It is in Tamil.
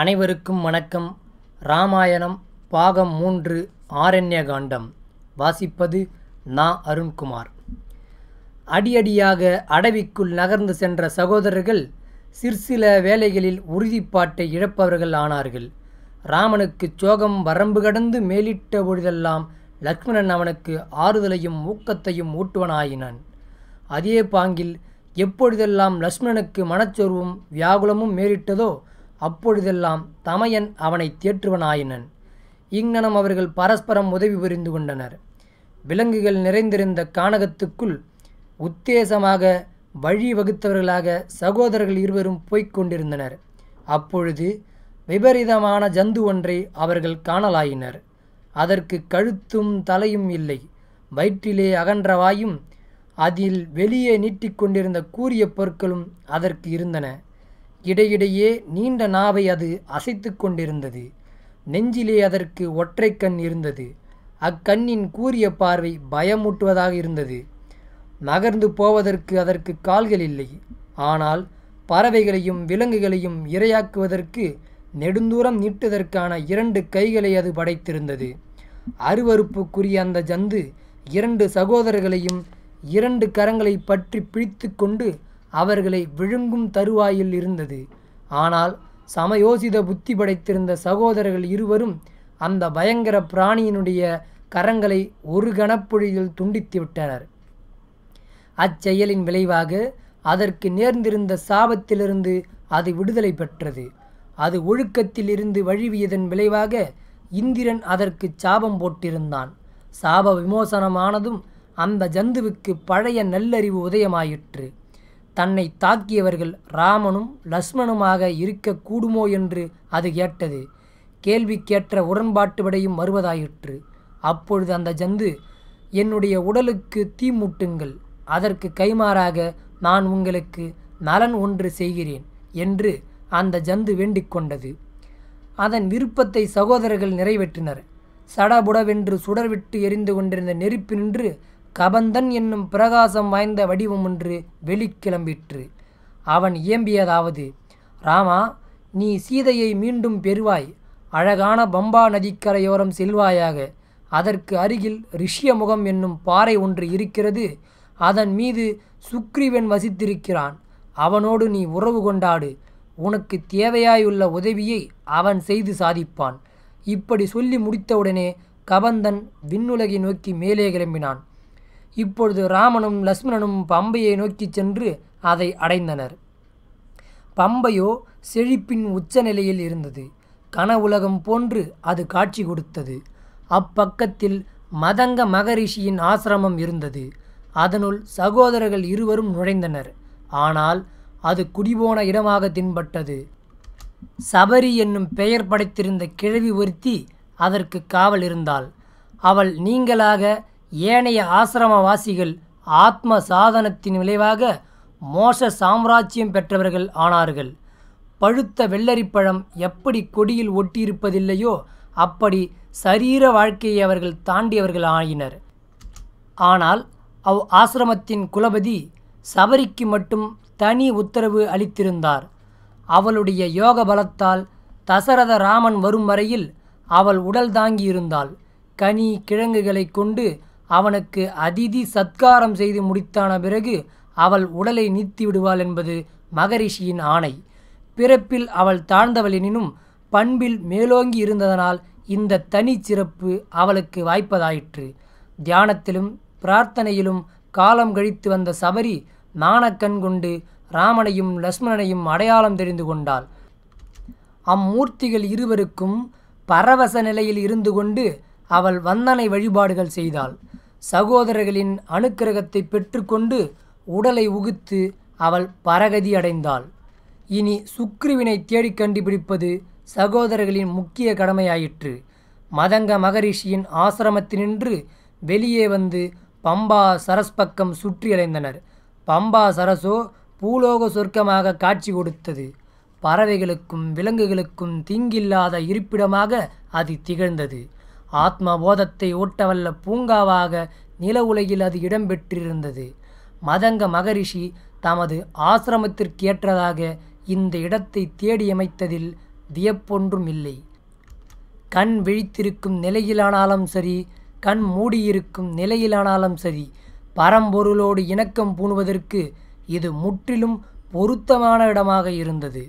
அனைவருக்கும் வணக்கம் ராமாயணம் பாகம் மூன்று ஆரண்ய காண்டம் வாசிப்பது நா அருண்குமார் அடியடியாக அடவிக்குள் நகர்ந்து சென்ற சகோதரர்கள் சிற்சில வேலைகளில் உறுதிப்பாட்டை இழப்பவர்கள் ஆனார்கள் ராமனுக்கு சோகம் வரம்பு கடந்து மேலிட்ட பொழுதெல்லாம் லக்ஷ்மணன் அவனுக்கு ஆறுதலையும் ஊக்கத்தையும் ஊட்டுவனாயினான் அதே பாங்கில் எப்பொழுதெல்லாம் லக்ஷ்மணனுக்கு மனச்சோர்வும் வியாகுலமும் மேலிட்டதோ அப்பொழுதெல்லாம் தமையன் அவனை தேற்றுவனாயினன் இங்னனம் அவர்கள் பரஸ்பரம் உதவி புரிந்து கொண்டனர் விலங்குகள் நிறைந்திருந்த கானகத்துக்குள் உத்தேசமாக வழி வகுத்தவர்களாக சகோதரர்கள் இருவரும் போய்க் கொண்டிருந்தனர் அப்பொழுது விபரீதமான ஜந்து ஒன்றை அவர்கள் காணலாயினர் அதற்கு கழுத்தும் தலையும் இல்லை வயிற்றிலே அகன்றவாயும் அதில் வெளியே நீட்டிக்கொண்டிருந்த கூரிய பொருட்களும் அதற்கு இருந்தன இடையிடையே நீண்ட நாவை அது அசைத்து கொண்டிருந்தது நெஞ்சிலே அதற்கு ஒற்றை கண் இருந்தது அக்கண்ணின் கூரிய பார்வை பயமூட்டுவதாக இருந்தது நகர்ந்து போவதற்கு அதற்கு கால்கள் இல்லை ஆனால் பறவைகளையும் விலங்குகளையும் இரையாக்குவதற்கு நெடுந்தூரம் நீட்டுவதற்கான இரண்டு கைகளை அது படைத்திருந்தது அருவறுப்புக்குரிய அந்த ஜந்து இரண்டு சகோதரர்களையும் இரண்டு கரங்களை பற்றி பிடித்து கொண்டு அவர்களை விழுங்கும் தருவாயில் இருந்தது ஆனால் சமயோசித புத்தி படைத்திருந்த சகோதரர்கள் இருவரும் அந்த பயங்கர பிராணியினுடைய கரங்களை ஒரு கணப்பொழியில் துண்டித்து விட்டனர் அச்செயலின் விளைவாக அதற்கு நேர்ந்திருந்த சாபத்திலிருந்து அது விடுதலை பெற்றது அது ஒழுக்கத்தில் இருந்து வழுவியதன் விளைவாக இந்திரன் அதற்கு சாபம் போட்டிருந்தான் சாப விமோசனமானதும் அந்த ஜந்துவுக்கு பழைய நல்லறிவு உதயமாயிற்று தன்னை தாக்கியவர்கள் ராமனும் லக்ஷ்மணுமாக இருக்கக்கூடுமோ என்று அது கேட்டது கேட்ட உடன்பாட்டு விடையும் வருவதாயிற்று அப்பொழுது அந்த ஜந்து என்னுடைய உடலுக்கு தீ மூட்டுங்கள் அதற்கு கைமாறாக நான் உங்களுக்கு நலன் ஒன்று செய்கிறேன் என்று அந்த ஜந்து வேண்டிக் கொண்டது அதன் விருப்பத்தை சகோதரர்கள் நிறைவேற்றினர் சடபுடவென்று சுடர்விட்டு எரிந்து கொண்டிருந்த நெருப்பினின்று கபந்தன் என்னும் பிரகாசம் வாய்ந்த வடிவம் ஒன்று வெளிக்கிளம்பிற்று அவன் இயம்பியதாவது ராமா நீ சீதையை மீண்டும் பெறுவாய் அழகான பம்பா நதிக்கரையோரம் செல்வாயாக அதற்கு அருகில் ரிஷியமுகம் என்னும் பாறை ஒன்று இருக்கிறது அதன் மீது சுக்ரீவன் வசித்திருக்கிறான் அவனோடு நீ உறவு கொண்டாடு உனக்கு தேவையாயுள்ள உதவியை அவன் செய்து சாதிப்பான் இப்படி சொல்லி முடித்தவுடனே கபந்தன் விண்ணுலகை நோக்கி மேலே கிளம்பினான் இப்பொழுது ராமனும் லக்ஷ்மணனும் பம்பையை நோக்கி சென்று அதை அடைந்தனர் பம்பையோ செழிப்பின் உச்சநிலையில் இருந்தது கனவுலகம் போன்று அது காட்சி கொடுத்தது அப்பக்கத்தில் மதங்க மகரிஷியின் ஆசிரமம் இருந்தது அதனுள் சகோதரர்கள் இருவரும் நுழைந்தனர் ஆனால் அது குடிபோன இடமாக தின்பட்டது சபரி என்னும் பெயர் படைத்திருந்த கிழவி ஒருத்தி அதற்கு காவல் இருந்தாள் அவள் நீங்களாக ஏனைய ஆசிரமவாசிகள் ஆத்ம சாதனத்தின் விளைவாக மோச சாம்ராஜ்யம் பெற்றவர்கள் ஆனார்கள் பழுத்த வெள்ளரிப்பழம் எப்படி கொடியில் ஒட்டியிருப்பதில்லையோ அப்படி சரீர வாழ்க்கையை அவர்கள் தாண்டியவர்கள் ஆயினர் ஆனால் அவ் ஆசிரமத்தின் குலபதி சபரிக்கு மட்டும் தனி உத்தரவு அளித்திருந்தார் அவளுடைய யோக பலத்தால் தசரத ராமன் வரும் வரையில் அவள் உடல் தாங்கியிருந்தாள் கனி கிழங்குகளை கொண்டு அவனுக்கு அதிதி சத்காரம் செய்து முடித்தான பிறகு அவள் உடலை நீத்தி விடுவாள் என்பது மகரிஷியின் ஆணை பிறப்பில் அவள் தாழ்ந்தவளெனினும் பண்பில் மேலோங்கி இருந்ததனால் இந்த தனி சிறப்பு அவளுக்கு வாய்ப்பதாயிற்று தியானத்திலும் பிரார்த்தனையிலும் காலம் கழித்து வந்த சபரி நாணக்கண் கொண்டு ராமனையும் லக்ஷ்மணனையும் அடையாளம் தெரிந்து கொண்டாள் அம்மூர்த்திகள் இருவருக்கும் பரவச நிலையில் இருந்து கொண்டு அவள் வந்தனை வழிபாடுகள் செய்தாள் சகோதரர்களின் அணுக்கிரகத்தை பெற்றுக்கொண்டு உடலை உகுத்து அவள் பரகதி அடைந்தாள் இனி சுக்ருவினை தேடி கண்டுபிடிப்பது சகோதரர்களின் முக்கிய கடமையாயிற்று மதங்க மகரிஷியின் ஆசிரமத்தினின்று வெளியே வந்து பம்பா சரஸ் பக்கம் சுற்றி அடைந்தனர் பம்பா சரசோ பூலோக சொர்க்கமாக காட்சி கொடுத்தது பறவைகளுக்கும் விலங்குகளுக்கும் திங்கில்லாத இருப்பிடமாக அது திகழ்ந்தது ஆத்மபோதத்தை ஊட்டவல்ல பூங்காவாக நில உலகில் அது இடம்பெற்றிருந்தது மதங்க மகரிஷி தமது ஆசிரமத்திற்கேற்றதாக இந்த இடத்தை தேடியமைத்ததில் வியப்பொன்றும் இல்லை கண் விழித்திருக்கும் நிலையிலானாலும் சரி கண் மூடியிருக்கும் நிலையிலானாலும் சரி பரம்பொருளோடு இணக்கம் பூணுவதற்கு இது முற்றிலும் பொருத்தமான இடமாக இருந்தது